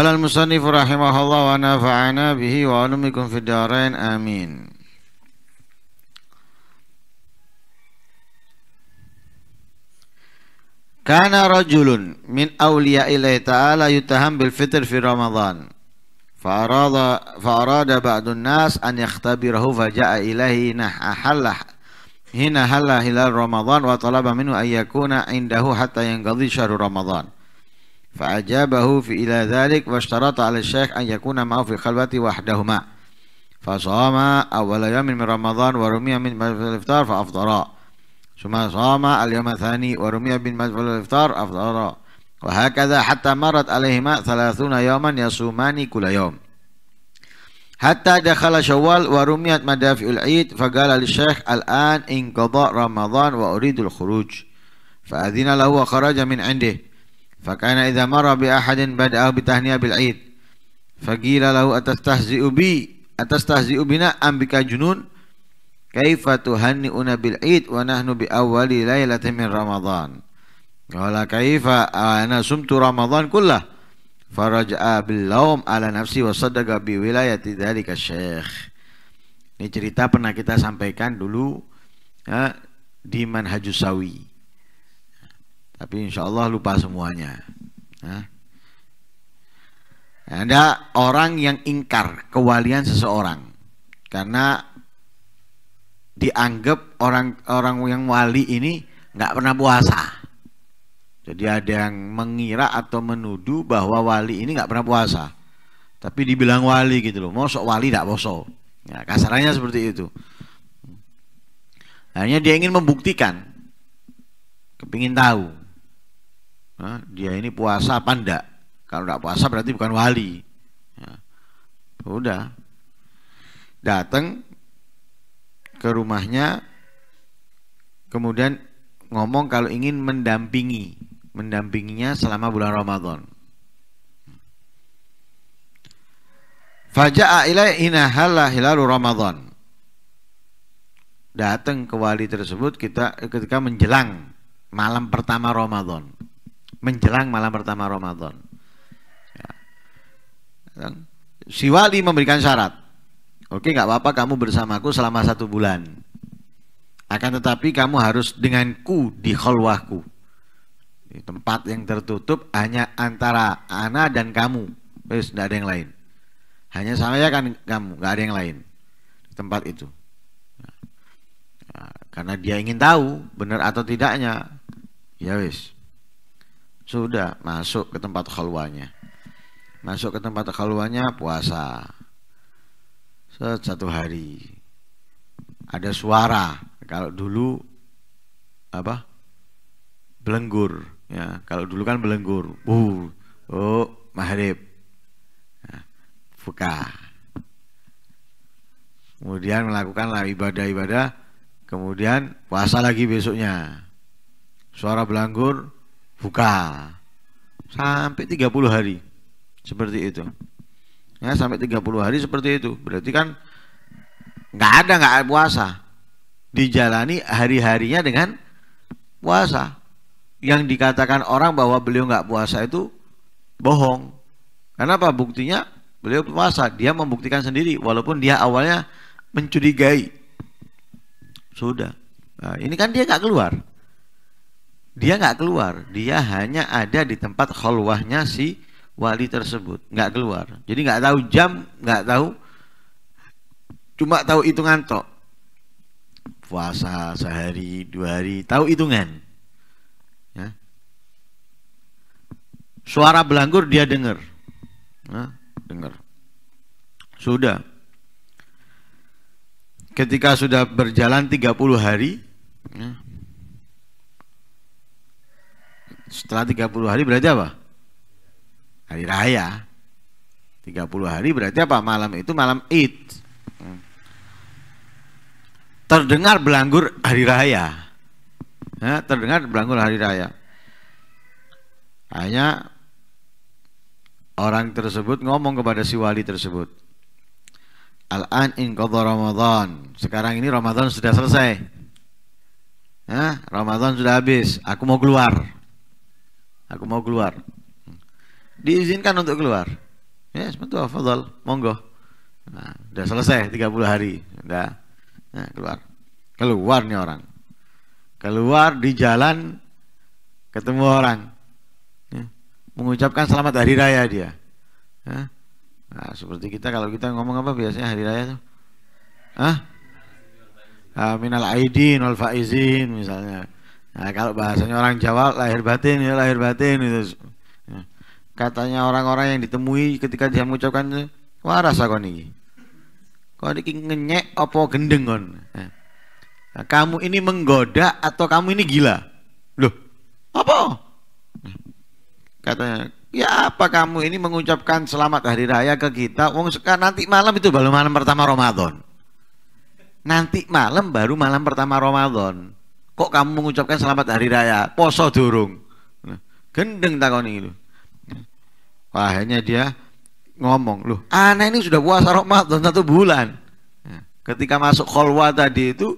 قال المصنف رحمه الله ونفعنا به وعلمكم في الدارين آمين كان رجل من أولياء الله تعالى يتهم بالفطر في رمضان فأراد, فأراد بعض الناس أن يختبره فجاء إليه أحل هنا هلا هلال رمضان وطلب منه أن يكون عنده حتى ينقضي شهر رمضان فأجابه في إلى ذلك واشترط على الشيخ أن يكون معه في الخلوة وحدهما فصام أول يوم من رمضان ورمي من مجلس الإفطار فأفطرا ثم صام اليوم الثاني ورمي من مجلس الإفطار أفطرا وهكذا حتى مرت عليهما ثلاثون يوما يصومان كل يوم حتى دخل شوال ورميت مدافع العيد فقال للشيخ الآن انقضى رمضان وأريد الخروج فأذن له وخرج من عنده Fakana idza mara bi ahadin bada'a bi bil aid. Faqila lahu atas bi atas bina am bika junun? Kaifa tuhanni'una bil aid wa nahnu bi awwali lailatin min Ramadan. Qala kaifa ana sumtu Ramadan kullah. Faraja'a bil laum ala nafsi wa saddaqa bi wilayati dzalika syekh. Ini cerita pernah kita sampaikan dulu ya, di Manhajus Sawi. Tapi insya Allah lupa semuanya. Nah. Ada orang yang ingkar kewalian seseorang karena dianggap orang-orang yang wali ini nggak pernah puasa. Jadi ada yang mengira atau menuduh bahwa wali ini nggak pernah puasa, tapi dibilang wali gitu loh. Mosok wali nggak poso. Ya, kasarannya seperti itu. Hanya dia ingin membuktikan, kepingin tahu. Nah, dia ini puasa apa enggak? Kalau enggak puasa berarti bukan wali. Ya. Udah. Datang ke rumahnya kemudian ngomong kalau ingin mendampingi, mendampinginya selama bulan Ramadan. Faja'a ilaihina inahalla hilalu Ramadan. Datang ke wali tersebut kita ketika menjelang malam pertama Ramadan menjelang malam pertama Ramadan. Ya. Kan? si wali memberikan syarat. Oke, nggak apa-apa kamu bersamaku selama satu bulan. Akan tetapi kamu harus denganku di kholwahku. Di tempat yang tertutup hanya antara ana dan kamu. Terus nggak ada yang lain. Hanya saya kan kamu, nggak ada yang lain. Di tempat itu. Nah, karena dia ingin tahu benar atau tidaknya. Ya wis. Sudah masuk ke tempat khalwanya. Masuk ke tempat khalwanya puasa. Set satu hari. Ada suara. Kalau dulu apa? Belenggur ya. Kalau dulu kan belenggur. Uh, oh, maghrib. buka ya, Kemudian melakukan ibadah-ibadah, kemudian puasa lagi besoknya. Suara belenggur buka sampai 30 hari seperti itu ya sampai 30 hari seperti itu berarti kan nggak ada nggak ada puasa dijalani hari-harinya dengan puasa yang dikatakan orang bahwa beliau nggak puasa itu bohong karena apa buktinya beliau puasa dia membuktikan sendiri walaupun dia awalnya mencurigai sudah nah, ini kan dia nggak keluar dia nggak keluar dia hanya ada di tempat kholwahnya si wali tersebut nggak keluar jadi nggak tahu jam nggak tahu cuma tahu hitungan tok puasa sehari dua hari tahu hitungan ya. suara belanggur dia dengar nah, dengar sudah ketika sudah berjalan 30 hari ya, setelah 30 hari berarti apa? Hari raya. 30 hari berarti apa? Malam itu malam Id. Hmm. Terdengar belanggur hari raya. Ya, terdengar belanggur hari raya. Hanya orang tersebut ngomong kepada si wali tersebut. Al-an in Ramadan. Sekarang ini Ramadan sudah selesai. Ya, Ramadan sudah habis, aku mau keluar aku mau keluar diizinkan untuk keluar ya sebentar fadal monggo nah, udah selesai 30 hari udah nah, ya, keluar keluar nih orang keluar di jalan ketemu orang ya. mengucapkan selamat hari raya dia ya. nah, seperti kita kalau kita ngomong apa biasanya hari raya tuh ah minal aidin wal faizin misalnya Nah, kalau bahasanya orang Jawa lahir batin ya lahir batin itu. Ya. Katanya orang-orang yang ditemui ketika dia mengucapkan waras aku nih. Kau ini ngenyek apa gendeng kan? Nah, kamu ini menggoda atau kamu ini gila? Loh, apa? Ya. Katanya, ya apa kamu ini mengucapkan selamat hari raya ke kita? Wong sekarang nanti malam itu baru malam pertama Ramadan. Nanti malam baru malam pertama Ramadan kok kamu mengucapkan selamat hari raya poso durung gendeng takoni itu akhirnya dia ngomong loh anak ini sudah puasa Ramadan satu bulan ketika masuk kholwa tadi itu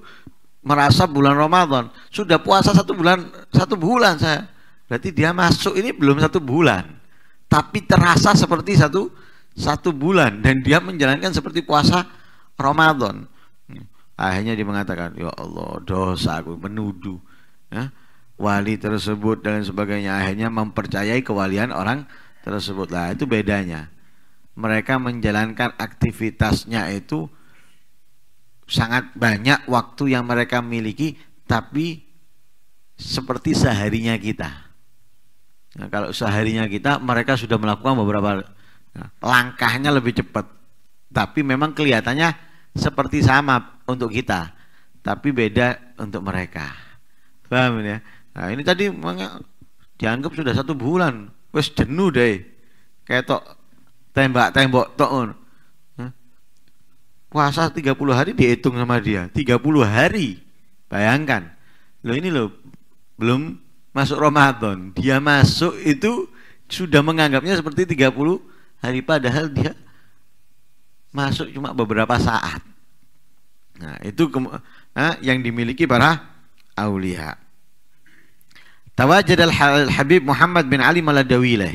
merasa bulan Ramadan sudah puasa satu bulan satu bulan saya berarti dia masuk ini belum satu bulan tapi terasa seperti satu satu bulan dan dia menjalankan seperti puasa Ramadan Akhirnya dia mengatakan, ya Allah dosa aku menuduh ya, wali tersebut dan sebagainya. Akhirnya mempercayai kewalian orang tersebut lah itu bedanya. Mereka menjalankan aktivitasnya itu sangat banyak waktu yang mereka miliki, tapi seperti seharinya kita. Nah, kalau seharinya kita, mereka sudah melakukan beberapa langkahnya lebih cepat, tapi memang kelihatannya seperti sama untuk kita, tapi beda untuk mereka. Paham ya? Nah, ini tadi dianggap sudah satu bulan, wes jenuh deh. Kayak tok tembak tembok tok. Puasa 30 hari dihitung sama dia, 30 hari. Bayangkan. lo ini lo belum masuk Ramadan, dia masuk itu sudah menganggapnya seperti 30 hari padahal dia masuk cuma beberapa saat. Nah, itu nah, yang dimiliki para aulia. Tawajud al-Habib Muhammad bin Ali Maladawilah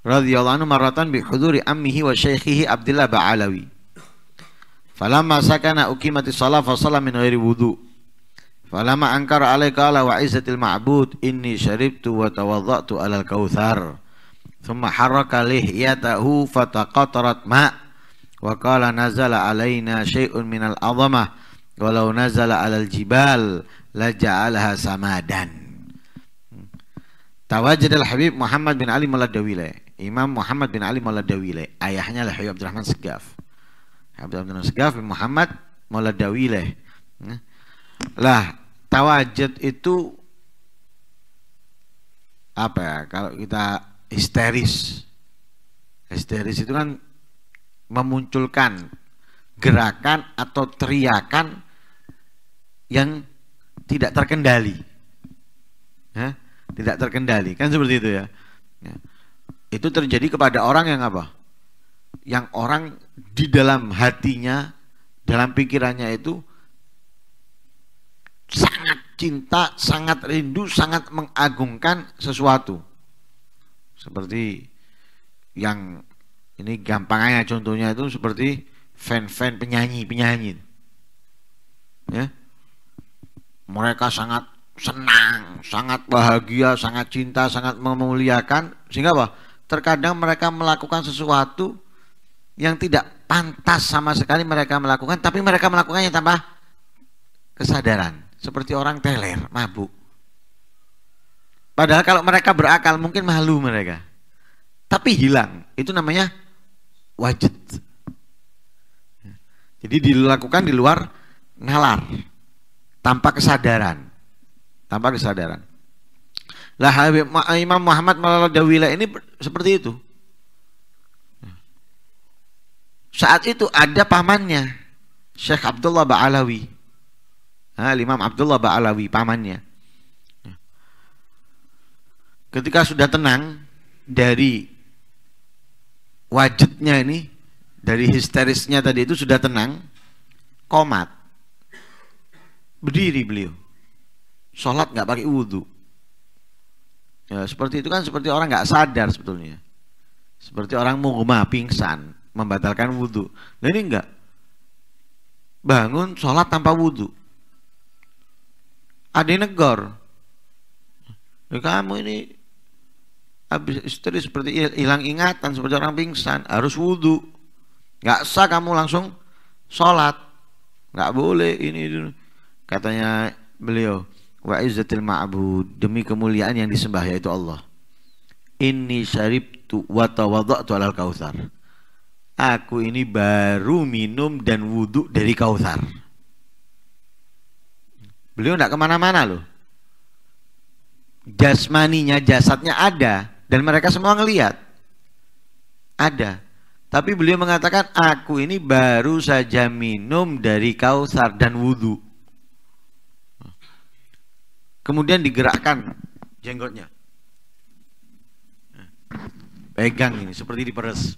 radhiyallahu anhu maratan bi huduri ammihi wa syaikhihi Abdullah Ba'alawi. Falamma sakana uqimati shalah fa shalla min ghairi wudu. Falamma ankara alaika ala wa izzatil ma'bud inni syaribtu wa tawadda'tu alal kautsar. Thumma harraka lihyatahu fataqatarat ma' wa qala nazala alaina syai'un minal azamah walau nazala alal jibal la ja'alaha samadan tawajjad al habib Muhammad bin Ali Maladawile Imam Muhammad bin Ali Maladawile ayahnya lah Habib Abdurrahman Segaf Habib Abdurrahman Segaf bin Muhammad Maladawile hmm. lah tawajud itu apa ya kalau kita histeris histeris itu kan memunculkan gerakan atau teriakan yang tidak terkendali. Ya, tidak terkendali, kan seperti itu ya. ya. Itu terjadi kepada orang yang apa? Yang orang di dalam hatinya, dalam pikirannya itu sangat cinta, sangat rindu, sangat mengagungkan sesuatu. Seperti yang ini gampangnya contohnya itu seperti fan-fan penyanyi-penyanyi ya mereka sangat senang sangat bahagia sangat cinta sangat memuliakan sehingga apa terkadang mereka melakukan sesuatu yang tidak pantas sama sekali mereka melakukan tapi mereka melakukannya tanpa kesadaran seperti orang teler mabuk padahal kalau mereka berakal mungkin malu mereka tapi hilang itu namanya wajib. Jadi dilakukan di luar nalar, tanpa kesadaran, tanpa kesadaran. Lah Imam Muhammad Dawila ini seperti itu. Saat itu ada pamannya, Syekh Abdullah Ba'alawi. Nah, Imam Abdullah Ba'alawi, pamannya. Ketika sudah tenang dari wajudnya ini dari histerisnya tadi itu sudah tenang komat berdiri beliau sholat nggak pakai wudhu ya, seperti itu kan seperti orang nggak sadar sebetulnya seperti orang mugma pingsan membatalkan wudhu nah ini enggak bangun sholat tanpa wudhu ada yang negor ya, kamu ini habis istri seperti hilang ingatan seperti orang pingsan harus wudhu nggak sah kamu langsung sholat nggak boleh ini itu katanya beliau wa izzatil ma'bud demi kemuliaan yang disembah yaitu Allah ini syaribtu wa tu alal kausar aku ini baru minum dan wudhu dari kausar beliau nggak kemana-mana loh jasmaninya jasadnya ada dan mereka semua ngelihat Ada. Tapi beliau mengatakan, aku ini baru saja minum dari kausar dan wudhu. Kemudian digerakkan jenggotnya. Pegang ini, seperti diperes.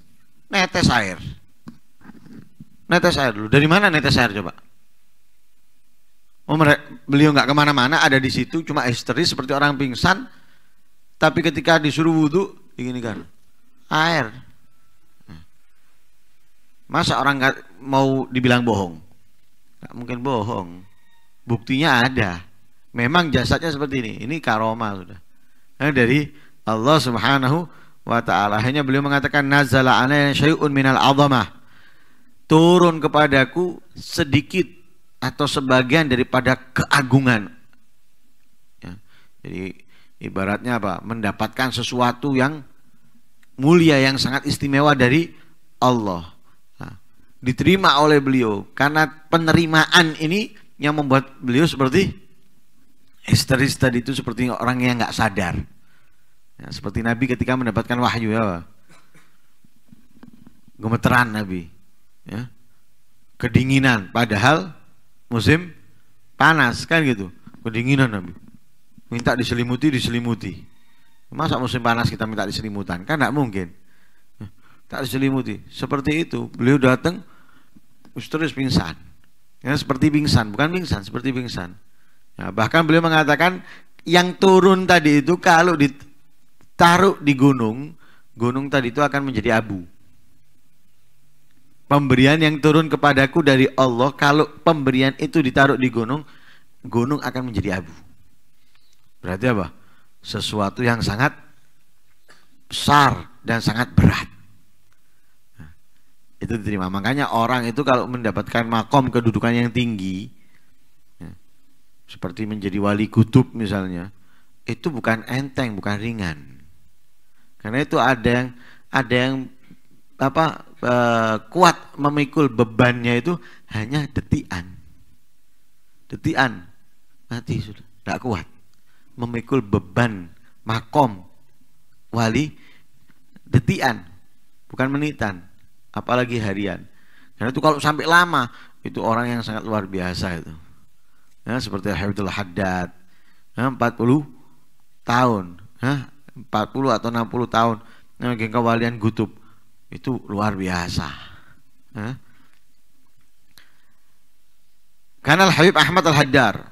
Netes air. Netes air dulu. Dari mana netes air coba? Oh, beliau nggak kemana-mana, ada di situ, cuma histeris seperti orang pingsan, tapi ketika disuruh wudhu, begini kan, air. Masa orang gak mau dibilang bohong? Gak mungkin bohong. Buktinya ada. Memang jasadnya seperti ini. Ini karoma sudah. Nah, dari Allah Subhanahu wa taala. Hanya beliau mengatakan nazala alayna syai'un minal azamah. Turun kepadaku sedikit atau sebagian daripada keagungan. Ya. Jadi ibaratnya apa? Mendapatkan sesuatu yang mulia yang sangat istimewa dari Allah. Nah, diterima oleh beliau karena penerimaan ini yang membuat beliau seperti histeris tadi itu seperti orang yang nggak sadar. Ya, seperti Nabi ketika mendapatkan wahyu ya, gemeteran Nabi, ya, kedinginan. Padahal musim panas kan gitu, kedinginan Nabi minta diselimuti diselimuti masa musim panas kita minta diselimutan kan tidak mungkin tak diselimuti seperti itu beliau datang terus pingsan ya seperti pingsan bukan pingsan seperti pingsan ya, bahkan beliau mengatakan yang turun tadi itu kalau ditaruh di gunung gunung tadi itu akan menjadi abu pemberian yang turun kepadaku dari Allah kalau pemberian itu ditaruh di gunung gunung akan menjadi abu Berarti apa? Sesuatu yang sangat besar dan sangat berat. Nah, itu diterima. Makanya orang itu kalau mendapatkan makom kedudukan yang tinggi, ya, seperti menjadi wali kutub misalnya, itu bukan enteng, bukan ringan. Karena itu ada yang ada yang apa e, kuat memikul bebannya itu hanya detian. Detian mati sudah, tidak kuat memikul beban makom wali detian bukan menitan apalagi harian karena itu kalau sampai lama itu orang yang sangat luar biasa itu ya, seperti Habibul Haddad ya, 40 tahun ya, 40 atau 60 tahun ya, kewalian gutub itu luar biasa ya. Karena Habib Ahmad Al Haddar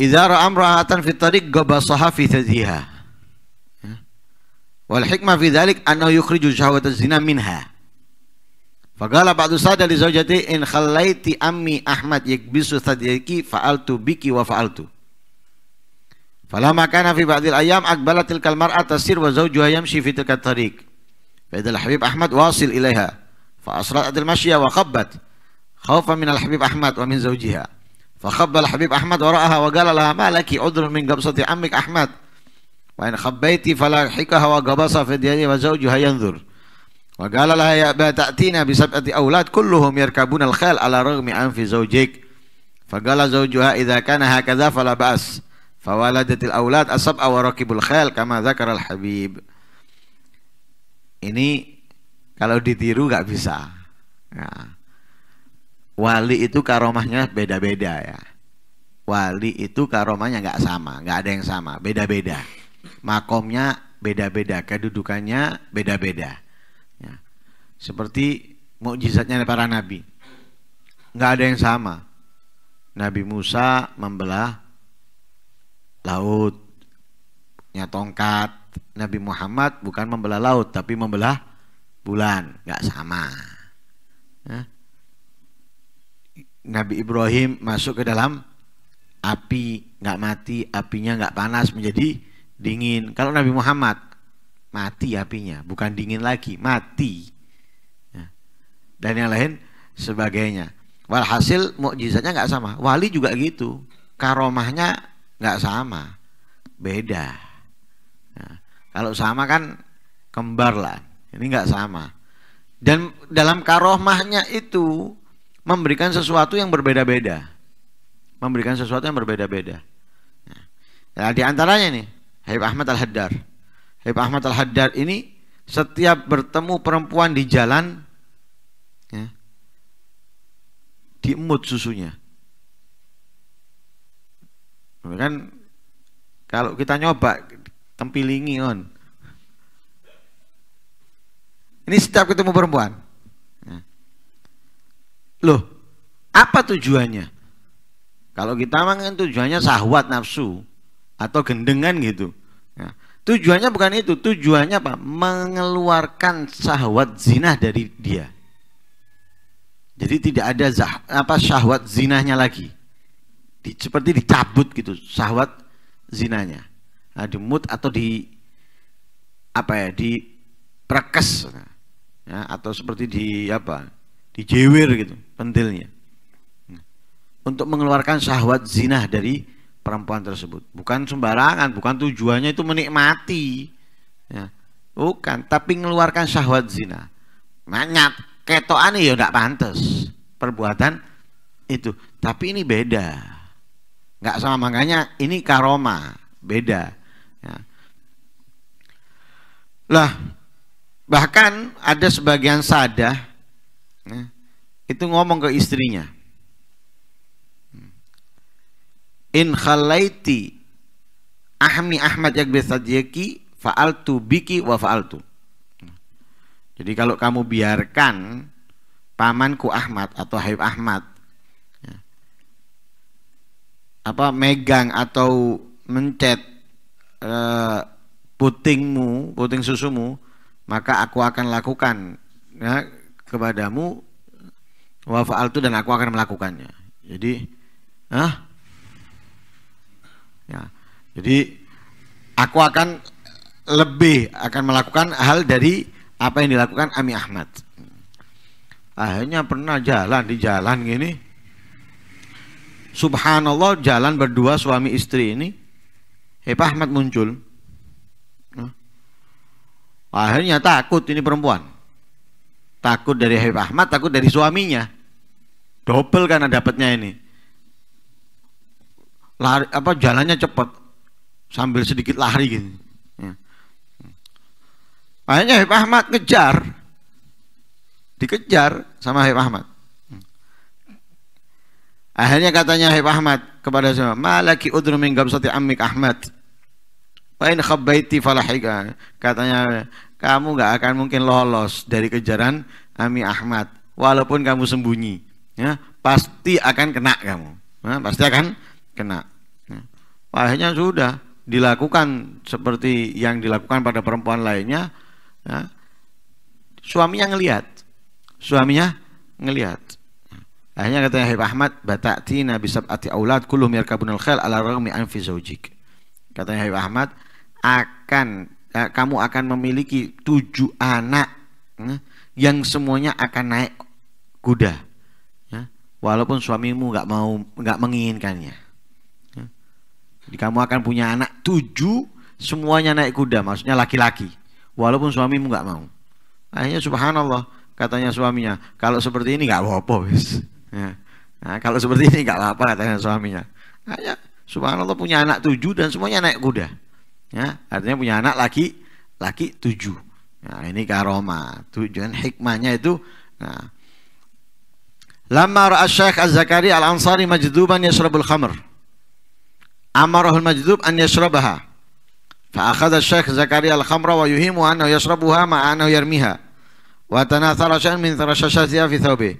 إذا رأى امرأة في الطريق قبصها في ثديها والحكمة في ذلك أنه يخرج شهوة الزنا منها فقال بعض السادة لزوجته إن خليت أمي أحمد يكبس ثديك فعلت بك وفعلت فلما كان في بعض الأيام أقبلت تلك المرأة تسير وزوجها يمشي في تلك الطريق فإذا الحبيب أحمد واصل إليها فأسرعت المشي وخبت خوفا من الحبيب أحمد ومن زوجها فخب الحبيب أحمد وراءها وقال لها ما لك عذر من قبصة عمك أحمد وإن خبيت فلاحقها وقبص في يدي وزوجها ينظر وقال لها يا أبا تأتينا بسبعة أولاد كلهم يركبون الخيل على رغم أنف زوجك فقال زوجها إذا كان هكذا فلا بأس فولدت الأولاد السبعة وركبوا الخيل كما ذكر الحبيب ini kalau ditiru nggak bisa. Nah, wali itu karomahnya beda-beda ya wali itu karomahnya nggak sama nggak ada yang sama beda-beda makomnya beda-beda kedudukannya beda-beda ya. seperti mukjizatnya para nabi nggak ada yang sama Nabi Musa membelah laut nyatongkat. Nabi Muhammad bukan membelah laut tapi membelah bulan nggak sama ya. Nabi Ibrahim masuk ke dalam api nggak mati apinya nggak panas menjadi dingin kalau Nabi Muhammad mati apinya bukan dingin lagi mati ya. dan yang lain sebagainya walhasil mukjizatnya nggak sama wali juga gitu karomahnya nggak sama beda ya. kalau sama kan kembar lah ini nggak sama dan dalam karomahnya itu memberikan sesuatu yang berbeda-beda. Memberikan sesuatu yang berbeda-beda. Ya. Nah, di antaranya nih, Habib Ahmad Al-Haddar. Habib Ahmad Al-Haddar ini setiap bertemu perempuan di jalan ya, diemut susunya. Kan kalau kita nyoba tempilingi on. Ini setiap ketemu perempuan. Loh, apa tujuannya? Kalau kita kan tujuannya sahwat nafsu atau gendengan gitu. Ya. tujuannya bukan itu, tujuannya apa? Mengeluarkan sahwat zina dari dia. Jadi tidak ada zah, apa sahwat zinahnya lagi. Di, seperti dicabut gitu sahwat zinanya. Nah, dimut atau di apa ya, di prekes ya, atau seperti di apa? dijewer gitu pentilnya hmm. untuk mengeluarkan syahwat zina dari perempuan tersebut bukan sembarangan bukan tujuannya itu menikmati ya. bukan tapi mengeluarkan syahwat zina banyak ketoan ya tidak pantas perbuatan itu tapi ini beda nggak sama makanya ini karoma beda ya. lah bahkan ada sebagian sadah Ya. itu ngomong ke istrinya in khalaiti ahmi ahmad yakbi faal fa'altu biki wa fa'altu jadi kalau kamu biarkan pamanku Ahmad atau Haib Ahmad ya, apa megang atau mencet e, putingmu, puting susumu, maka aku akan lakukan ya, kepadamu wa fa'altu dan aku akan melakukannya. Jadi ah ya. Jadi aku akan lebih akan melakukan hal dari apa yang dilakukan Ami Ahmad. Akhirnya pernah jalan di jalan gini. Subhanallah jalan berdua suami istri ini. Pak Ahmad muncul. Akhirnya takut ini perempuan. Takut dari Habib Ahmad, takut dari suaminya. Double karena dapatnya ini. Lari, apa jalannya cepat sambil sedikit lari gitu. akhirnya Makanya Habib Ahmad ngejar dikejar sama Habib Ahmad. Akhirnya katanya Habib Ahmad kepada semua, "Malaki udru gabsati amik Ahmad." Pain khabaiti falahika. Katanya kamu nggak akan mungkin lolos dari kejaran Ami Ahmad. Walaupun kamu sembunyi, ya pasti akan kena kamu. Ya, pasti akan kena. Ya. akhirnya sudah dilakukan seperti yang dilakukan pada perempuan lainnya. Ya, suaminya ngelihat, suaminya ngelihat. Akhirnya katanya Habib Ahmad batakti nabi sabati aulad kullu yarkabunul khail ala ragmi anfi zaujik. Katanya Habib Ahmad, akan eh, kamu akan memiliki tujuh anak ya, yang semuanya akan naik kuda ya, walaupun suamimu nggak mau nggak menginginkannya ya. jadi kamu akan punya anak tujuh semuanya naik kuda maksudnya laki-laki walaupun suamimu nggak mau akhirnya subhanallah katanya suaminya kalau seperti ini nggak apa-apa ya. nah, kalau seperti ini nggak apa-apa katanya suaminya akhirnya subhanallah punya anak tujuh dan semuanya naik kuda ya artinya punya anak laki laki tujuh nah ini karoma tujuan hikmahnya itu nah ya. Lama ra'a Syekh zakari Al-Ansari majduban yashrabul khamr. Amarahul majdub an yashrabaha. Fa akhadha Syekh Zakari al-khamra wa yuhimu annahu yashrabuha ma annahu yarmiha. Wa tanathara syai'an min tharashashatiha fi thawbihi.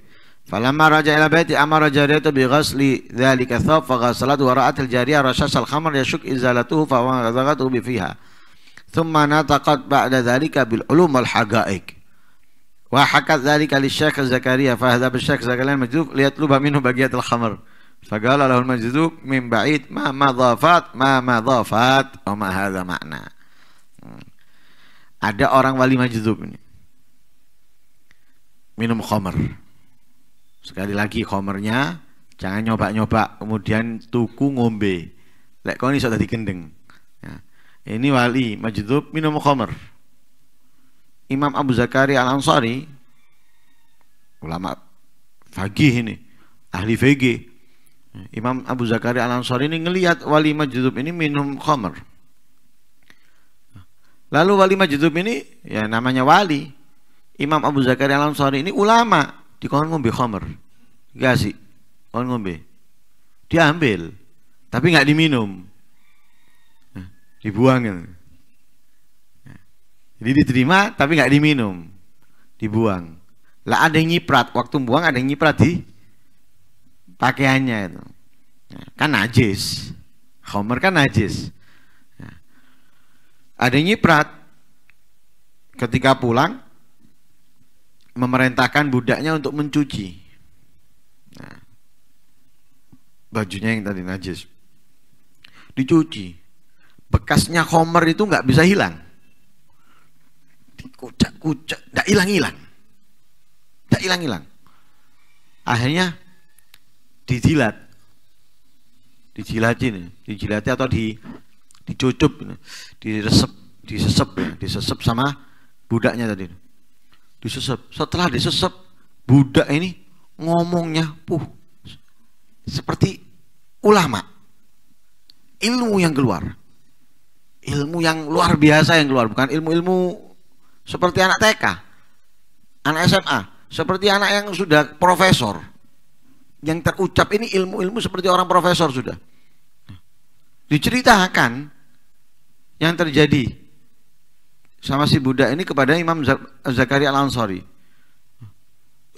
Falamma raja ila baiti amara jariyatu bi ghasli dhalika thawb fa ghasalat wa ra'at al jariyah rashas al khamr yashuk izalatuhu fa ghazagatuhu bi fiha. Thumma nataqat ba'da dhalika bil ulum wal haqa'iq. Wa hakat dhalika li Syekh Zakaria fa hadha bi Syekh Zakaria al majdub liyatluba minhu bagiyat al khamr. فقال له المجذوب من بعيد ما ما ضافات ma ما ضافات وما هذا معنى ada orang wali majdub ini minum khamr Sekali lagi komernya jangan nyoba-nyoba kemudian tuku ngombe. Lek kau ini sudah dikendeng. Ya. Ini wali majidub minum komer. Imam Abu Zakari Al Ansari ulama fagih ini ahli fagih Imam Abu Zakari Al Ansari ini ngelihat wali majidub ini minum komer Lalu wali majidub ini ya namanya wali. Imam Abu Zakari Al Ansari ini ulama di kawan ngombe khamer sih kawan ngombe diambil tapi nggak diminum dibuang gitu. jadi diterima tapi nggak diminum dibuang lah ada yang nyiprat waktu buang ada yang nyiprat di pakaiannya itu kan najis khamer kan najis ada yang nyiprat ketika pulang memerintahkan budaknya untuk mencuci nah, bajunya yang tadi najis dicuci bekasnya komer itu nggak bisa hilang dikucak-kucak nggak hilang-hilang nggak hilang-hilang akhirnya dijilat dijilatin dijilati atau di dicucup diresep disesep ya, disesep sama budaknya tadi disesep. Setelah disesep, budak ini ngomongnya puh seperti ulama. Ilmu yang keluar. Ilmu yang luar biasa yang keluar, bukan ilmu-ilmu seperti anak TK, anak SMA, seperti anak yang sudah profesor. Yang terucap ini ilmu-ilmu seperti orang profesor sudah. Diceritakan yang terjadi sama si budak ini kepada Imam Zakaria Al-Ansari.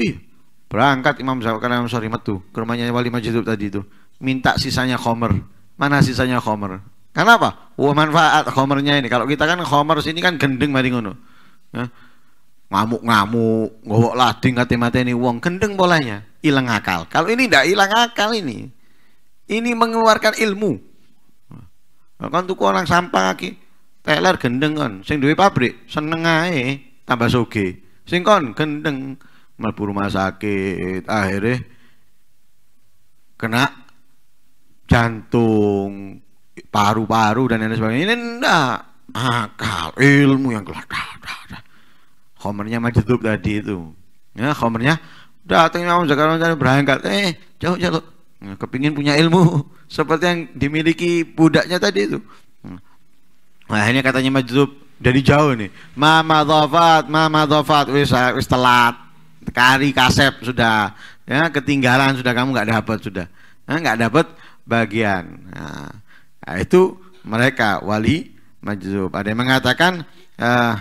Iya, berangkat Imam Zakaria Al-Ansari metu ke rumahnya Wali Majdub tadi itu. Minta sisanya khomer. Mana sisanya khomer? Kenapa? apa? Wah manfaat khomernya ini. Kalau kita kan khomer sini kan gendeng mari ngono. Ya. Ngamuk-ngamuk, ngowok lading kate ini wong gendeng bolanya, hilang akal. Kalau ini tidak hilang akal ini. Ini mengeluarkan ilmu. Nah, kan tuku orang sampah kaki teler gendeng kan sing duwe pabrik seneng ae tambah soge sing kon gendeng mlebu rumah sakit akhirnya kena jantung paru-paru dan lain sebagainya ini enggak akal ilmu yang gelap komernya majdub tadi itu ya komernya datang Imam Zakaria berangkat eh jauh jauh kepingin punya ilmu seperti yang dimiliki budaknya tadi itu Nah, akhirnya katanya majdub dari jauh nih mama dhafat mama dhafat wis wis telat kari kasep sudah ya ketinggalan sudah kamu nggak dapat sudah nggak nah, dapat bagian nah, nah, itu mereka wali majdub ada yang mengatakan eh,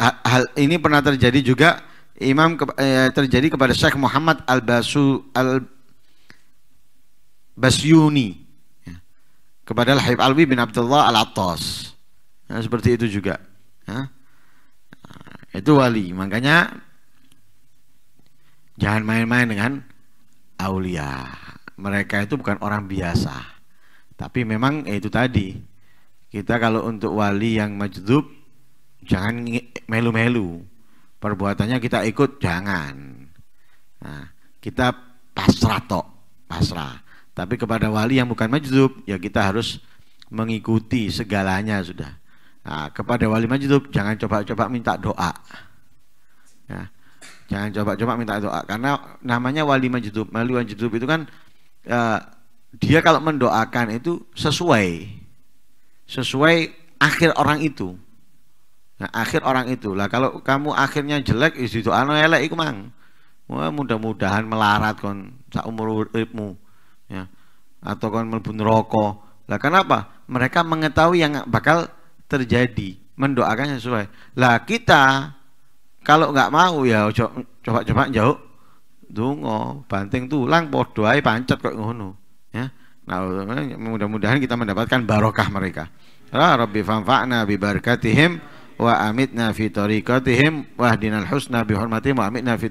hal ini pernah terjadi juga imam ke, eh, terjadi kepada Syekh Muhammad Al Basu Al Basyuni ya, kepada Al Habib Alwi bin Abdullah Al Attas Nah, seperti itu juga. Ya. Nah, itu wali. Makanya jangan main-main dengan aulia. Mereka itu bukan orang biasa. Tapi memang ya itu tadi. Kita kalau untuk wali yang majdub jangan melu-melu. Perbuatannya kita ikut jangan. Nah, kita pasrah tok, pasrah. Tapi kepada wali yang bukan majdub ya kita harus mengikuti segalanya sudah. Nah, kepada wali majid jangan coba-coba minta doa. Ya. Jangan coba-coba minta doa karena namanya wali majdub. Wali itu kan uh, dia kalau mendoakan itu sesuai sesuai akhir orang itu. Nah, akhir orang itu lah kalau kamu akhirnya jelek ya itu doa elek iku mang. Wah, mudah-mudahan melarat kon sak umur uripmu. Ya. Atau kon mlebu neraka. Lah kenapa? Mereka mengetahui yang bakal terjadi mendoakannya sesuai lah kita kalau nggak mau ya coba-coba jauh dungo banting tulang podoai pancet kok ngono ya nah mudah-mudahan kita mendapatkan barokah mereka lah ya Robbi fanfa'na bi barakatihim wa amitna fi tariqatihim wa ahdinal husna bi hurmatihim wa amitna fi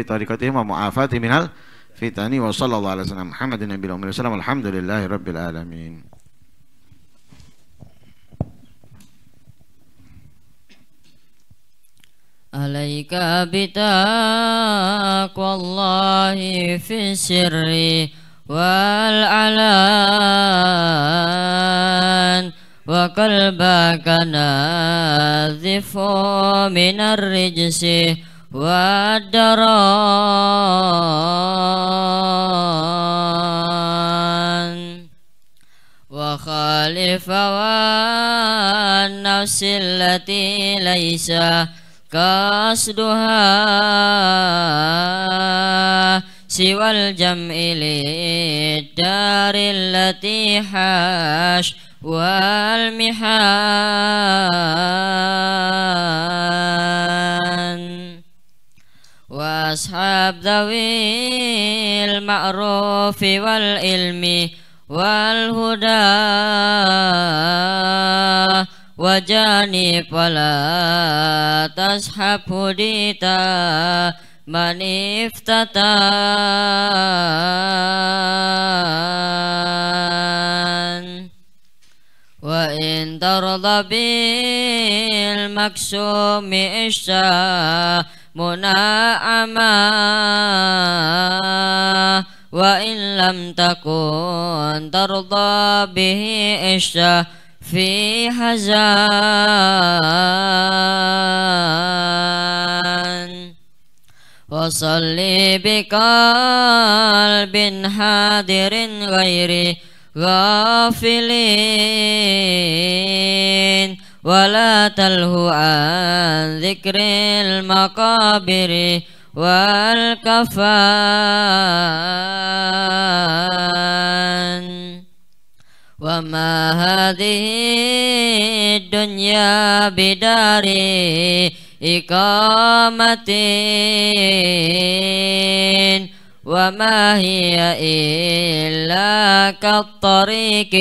tariqatihim wa mu'afatihim minal fitani wa sallallahu alaihi wasallam Muhammadin nabiyil ummi alhamdulillahi rabbil alamin عليك بتقوى الله في السر والعلان وقلبك ناذف من الرجس والدران وخالف والنفس التي ليس قصدها سوى الجمع للدار التي حاش والمحان وأصحاب ذوي المعروف والعلم والهدى wajani pala tashabudita maniftatan wa intar labil maksumi isya muna'ama wa in lam takun tarda bihi isya في حزان وصلي بقلب حاضر غير غافلين ولا تلهو عن ذكر المقابر والكفان وما هذه الدنيا بدار إقامة وما هي إلا كالطريق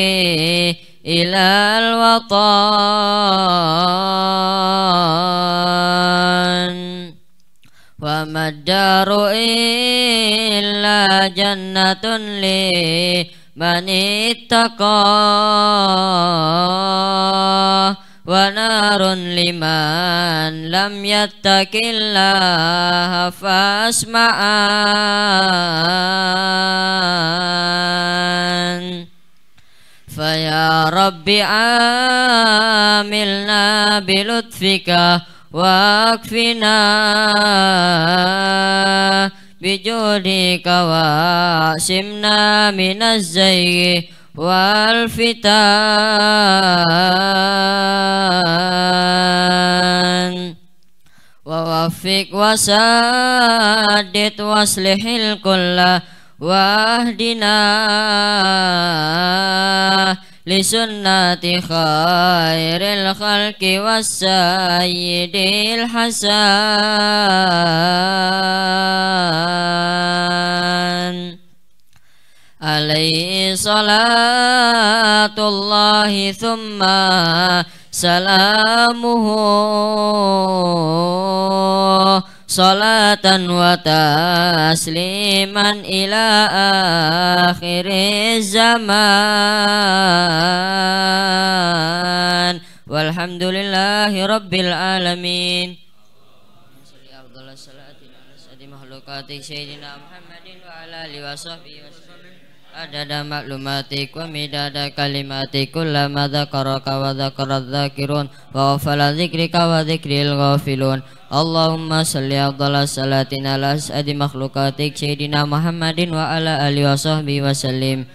إلى الوطن وما الدار إلا جنة لي من اتقى ونار لمن لم يتق الله فاسمعان فيا رب عاملنا بلطفك واكفنا bijodi kawa simna minas zaihi wal fitan wa wafiq wa sadid wa slihil kulla wahdina لسنة خير الخلق والسيد الحسن عليه صلاة الله ثم سلامه salatan wa tasliman ila akhir zaman walhamdulillahi rabbil alamin Allahumma salli ala sayyidina Muhammadin wa ala alihi wa sahbihi wa sallam adada maklumatik wa midada kalimatik kullama dhakaraka wa dhakara dhakirun wa ufala dhikrika wa dhikril ghafilun Allahumma salli abdala salatin ala as'adi makhlukatik Sayyidina Muhammadin wa ala alihi wa sahbihi wa sallim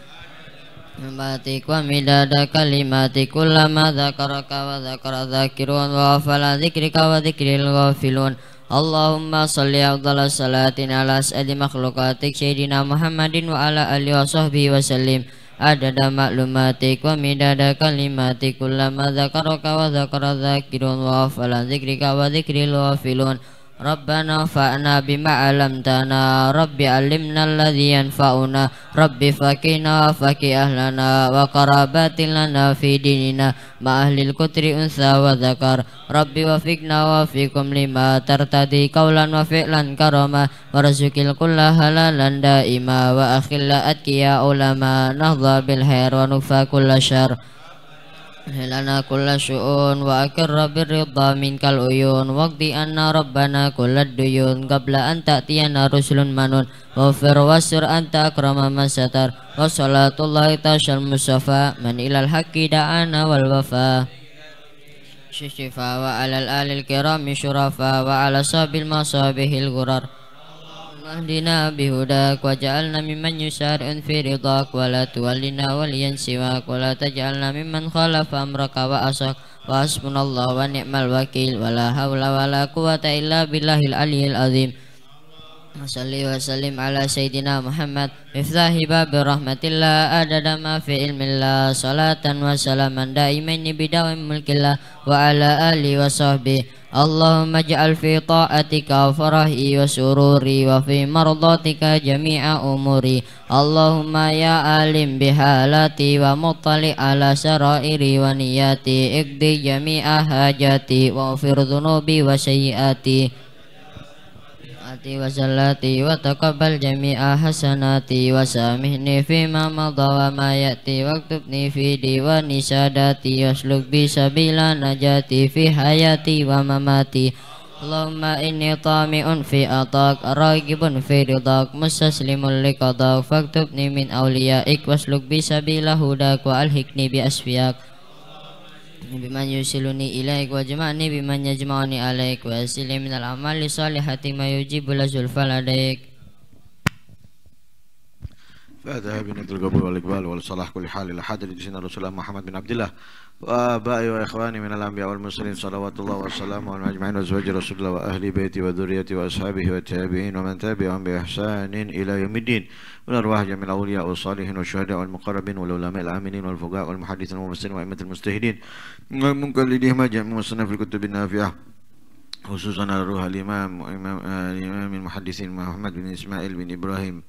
Matik wa midada kalimatik kullama dhakaraka wa dhakara dhakirun wa ufala dhikrika wa dhikril ghafilun Allahumma salli afdala salatin ala sa'adi makhlukatik Sayyidina Muhammadin wa ala alihi wa sahbihi wa sallim Adada maklumatik wa midada kalimatik Kullama dhakaraka wa dhakara dhakirun wa afalan zikrika wa dhikri ربنا فأنا بما علمتنا ربي علمنا الذي ينفعنا ربي فكينا فكي أهلنا وقرابات لنا في ديننا مع أهل الكتر أنثى وذكر ربي وفقنا وفيكم لما ترتدي قولا وفعلا كرما وارزق الكل هلالا دائما وأخل يا لما نهضى بالخير ونفى كل شر لنا كل الشؤون وأكر بالرضا منك العيون واقض أن ربنا كل الديون قبل أن تأتينا رسل منون واغفر وسر أنت أكرم من ستر وصلاة الله تشى المصفى من إلى الحق دعانا والوفاء شفاء وعلى الآل الكرام شرفاء وعلى صاب المصابه الغرر ahdina bi huda wa ja'alna mimman yusharu siwa wa la taj'alna mimman khalafa asak wa asmunallahu wakil wa la hawla wa la quwata illa billahil aliyil azim Masalli wa sallim ala fi ilmillah Salatan wa salaman da'imaini bidawin Wa ala ali wa Allahumma ja'al ta'atika farahi wa sururi Wa fi mardatika jami'a umuri Allahumma ya alim bihalati Wa muttali ala sarairi wa niyati Ikdi jami'a Wa ufir dhunubi wa sayyati salati wa salati wa taqabbal jami'a hasanati wa samihni ma madha wa ma ya'ti waktubni fi diwani sadati wasluk bi sabila najati fi hayati wa mamati Allahumma inni tami'un fi atak ragibun fi ridak Musaslimun likadak faktubni min awliya'ik wasluk bi sabila hudak wa alhikni bi asfiyak biman yusiluni ilaik wa jama'ni biman yajma'uni alaik wa asili minal amali salihati ma yujibu faladaik بعد آه، ذهاب نادي القبول والاقبال والصلاح كل حال الى حضره سيدنا رسول الله محمد بن عبد الله وابائي واخواني من الانبياء والمرسلين صلوات الله والسلام على اجمعين وازواج رسول الله واهل بيتي وذريتي واصحابه والتابعين ومن تابعهم باحسان الى يوم الدين من ارواح جميع الاولياء والصالحين والشهداء والمقربين والعلماء العاملين والفقهاء والمحدثين والمفسرين وائمه المجتهدين ومقلديهم اجمعين مصنف الكتب النافعه خصوصا روح الإمام آه، الإمام المحدثين محمد بن إسماعيل بن إبراهيم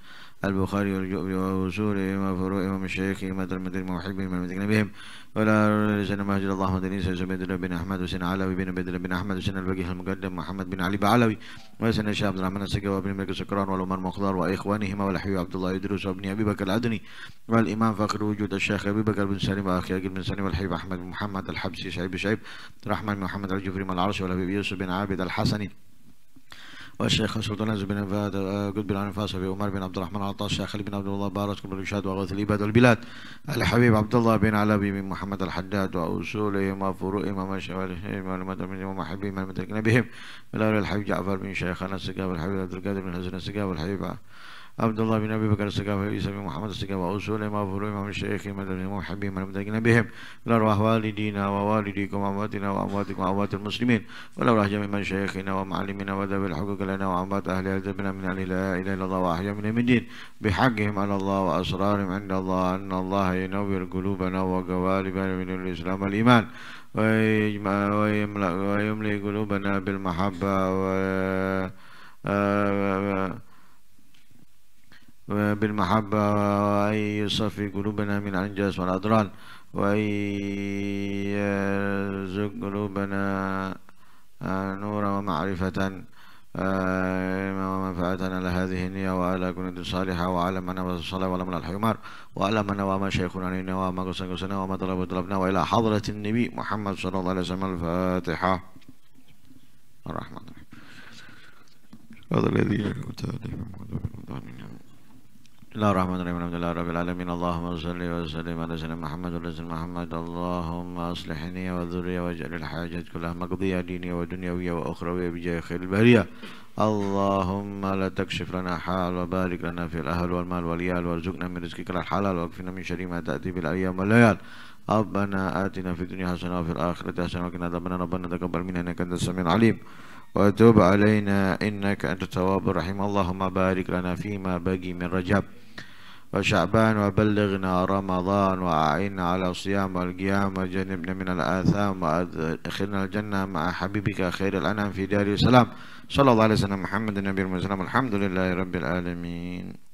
البخاري والجوء ووصولهم وفروعهم ومشايخهم موحبهم ومحبهم بهم ولا رجل مهجر الله مدني سيد بدر بن احمد حسين علوي بن بدر بن احمد حسين البقيه المقدم محمد بن علي بعلوي وحسن الشيخ عبد الرحمن السقا وابن ملك سكران والامام مقدار واخوانهما والحي عبد الله يدرس وابن ابي بكر العدني والامام فخر وجود الشيخ ابي بكر بن سليم واخي عقيل بن سليم والحبيب احمد بن محمد الحبسي شعيب شعيب رحمن محمد الجفري من العرش والحبيب يوسف بن عابد الحسني والشيخ مسعود عز بن فهد قد بن عن فاصل عمر بن عبد الرحمن عطاس الشاخلي بن عبد الله بارك بن رشاد وغوث الإباد والبلاد الحبيب عبد الله بن علوي بن محمد الحداد وأصولهم وفروعهم ومشايخهم والمدمرين ومحبين من المدركين بهم من الحبيب جعفر بن شيخ أنس السقاف الحبيب عبد القادر بن حزن السقاف الحبيب عبد الله بن أبي بكر السقاف وعيسى بن محمد السقاف وأصول ما فروع إمام الشيخ مدد المحبين من المتقين بهم لارواح والدينا ووالديكم وأمواتنا وأمواتكم وأموات المسلمين ولارواح جميع من شيخنا ومعلمنا وذوي الحقوق لنا وأموات أهل أدبنا من أهل لا إله إلا الله وأحيا من الدين بحقهم على الله وأسرارهم عند الله أن الله ينور قلوبنا وقوالبنا من الإسلام والإيمان ويملأ قلوبنا بالمحبة و آه، آه، آه، بالمحبة وأن يصفي قلوبنا من الأنجاس والأضلال وأن يرزق قلوبنا نورا ومعرفة آه، ومنفعتنا لهذه النية وعلى كنة صالحة وعلى من وصلى وعلى من الحمار وعلى من وما شيخنا لنا وما قصنا قصنا وما طلب طلبنا وإلى حضرة النبي محمد صلى الله عليه وسلم الفاتحة الرحمن الرحيم هذا الذي لا إله إلا هو بسم الله الرحمن الرحيم الحمد لله رب العالمين اللهم صل وسلم على سيدنا محمد وعلى سيدنا محمد اللهم اصلح لي وذرية واجعل الحاجات كلها مقضية دينية ودنيوية وأخروية بجاه خير البرية اللهم لا تكشف لنا حال وبارك لنا في الأهل والمال واليال وارزقنا من رزقك الحلال واكفنا من شر ما تأتي بالأيام والليال ربنا آتنا في الدنيا حسنة وفي الآخرة حسنة وقنا عذاب ربنا تقبل منا إنك أنت السميع العليم وتوب علينا إنك أنت التواب الرحيم اللهم بارك لنا فيما بقي من رجب وشعبان وبلغنا رمضان وأعنا على صيام والقيام وجنبنا من الآثام وأدخلنا الجنة مع حبيبك خير الأنام في دار السلام صلى الله عليه وسلم محمد النبي المسلم الحمد لله رب العالمين